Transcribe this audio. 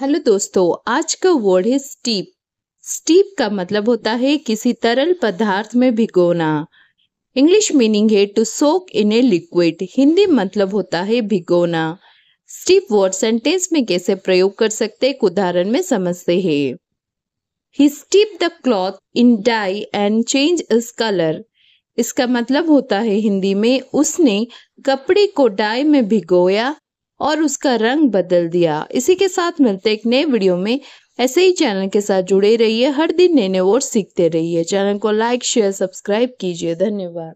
hello दोस्तों आज का वर्ड है स्टीप स्टीप का मतलब होता है किसी तरल पदार्थ में भिगोना इंग्लिश मीनिंग है to soak in a liquid Hindi मतलब होता है भिगोना स्टीप वर्ड सेंटेंस में कैसे प्रयोग कर सकते एक उदाहरण में समझते हैं he steep the cloth in dye and change is colour इसका मतलब होता है हिंदी में उसने कपड़े को डाई में भिगोया और उसका रंग बदल दिया इसी के साथ मिलते एक नए वीडियो में ऐसे ही चैनल के साथ जुड़े रहिए हर दिन नए नए और सीखते रहिए चैनल को लाइक शेयर सब्सक्राइब कीजिए धन्यवाद